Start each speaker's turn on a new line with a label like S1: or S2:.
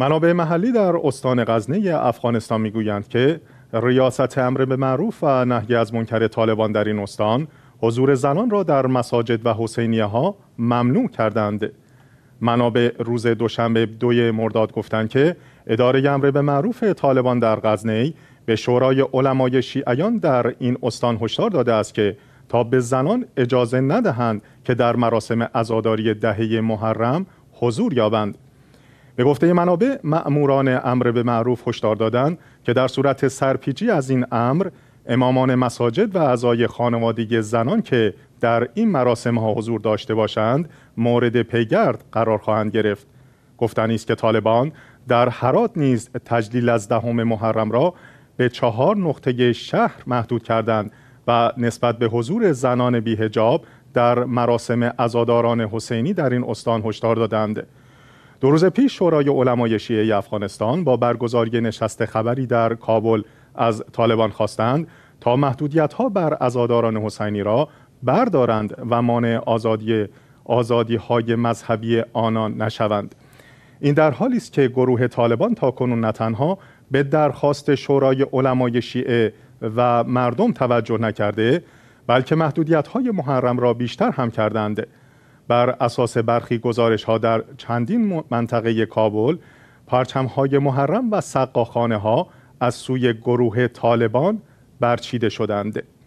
S1: منابع محلی در استان غزنه افغانستان میگویند که ریاست امر به معروف و نهی از منکر طالبان در این استان حضور زنان را در مساجد و حسینیه ها ممنوع کردند منابع روز دوشنبه دوی مرداد گفتند که اداره امر به معروف طالبان در غزنه به شورای علمای شیعیان در این استان هشدار داده است که تا به زنان اجازه ندهند که در مراسم عزاداری دهه محرم حضور یابند به گفته منابع مأموران امر به معروف هشدار دادند که در صورت سرپیچی از این امر امامان مساجد و اعضای خانوادگی زنان که در این مراسم ها حضور داشته باشند مورد پیگرد قرار خواهند گرفت گفتنی است که طالبان در هرات نیز تجلیل از دهم محرم را به چهار نقطه شهر محدود کردند و نسبت به حضور زنان بیهجاب در مراسم ازاداران حسینی در این استان هشدار دادند دو روز پیش شورای علمای شیعه افغانستان با برگزاری نشست خبری در کابل از طالبان خواستند تا محدودیت ها بر عزاداران حسینی را بردارند و مانع آزادی آزادی های مذهبی آنان نشوند این در حالی است که گروه طالبان تا کنون نه تنها به درخواست شورای علمای شیعه و مردم توجه نکرده بلکه محدودیت های محرم را بیشتر هم کردند بر اساس برخی گزارش ها در چندین منطقه کابل پرچم های محرم و سقاخانه ها از سوی گروه طالبان برچیده شدند.